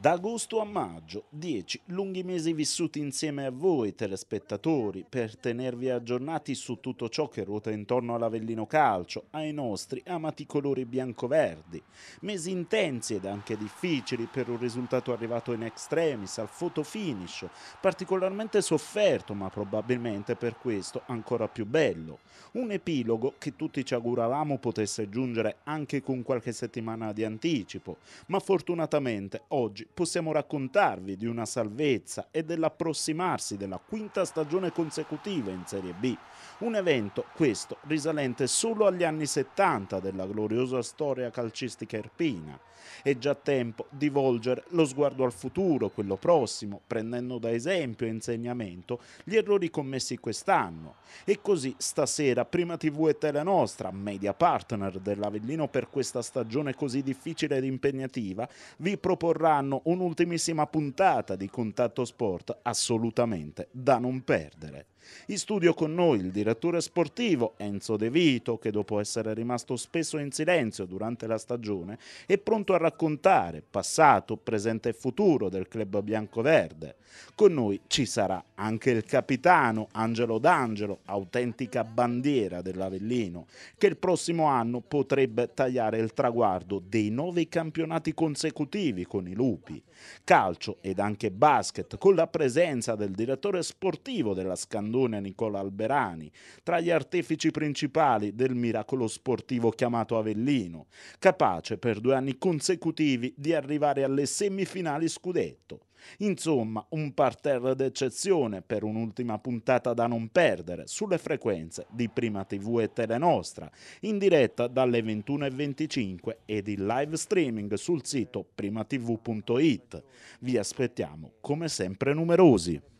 Da agosto a maggio, 10 lunghi mesi vissuti insieme a voi telespettatori per tenervi aggiornati su tutto ciò che ruota intorno all'Avellino Calcio, ai nostri amati colori bianco-verdi. Mesi intensi ed anche difficili per un risultato arrivato in extremis al photo finish, particolarmente sofferto ma probabilmente per questo ancora più bello. Un epilogo che tutti ci auguravamo potesse giungere anche con qualche settimana di anticipo, ma fortunatamente oggi possiamo raccontarvi di una salvezza e dell'approssimarsi della quinta stagione consecutiva in Serie B, un evento questo risalente solo agli anni 70 della gloriosa storia calcistica erpina. È già tempo di volgere lo sguardo al futuro, quello prossimo, prendendo da esempio e insegnamento gli errori commessi quest'anno. E così stasera Prima TV e Telenostra, media partner dell'Avellino per questa stagione così difficile ed impegnativa, vi proporranno un'ultimissima puntata di Contatto Sport assolutamente da non perdere. In studio con noi il direttore sportivo Enzo De Vito, che dopo essere rimasto spesso in silenzio durante la stagione, è pronto a raccontare passato, presente e futuro del club biancoverde. Con noi ci sarà anche il capitano Angelo D'Angelo, autentica bandiera dell'Avellino, che il prossimo anno potrebbe tagliare il traguardo dei nove campionati consecutivi con i Lupi. Calcio ed anche basket con la presenza del direttore sportivo della Scandinavia Sandone e Nicola Alberani, tra gli artefici principali del miracolo sportivo chiamato Avellino, capace per due anni consecutivi di arrivare alle semifinali scudetto. Insomma, un parterre d'eccezione per un'ultima puntata da non perdere sulle frequenze di Prima TV e Telenostra, in diretta dalle 21.25 ed in live streaming sul sito primatv.it. Vi aspettiamo come sempre numerosi.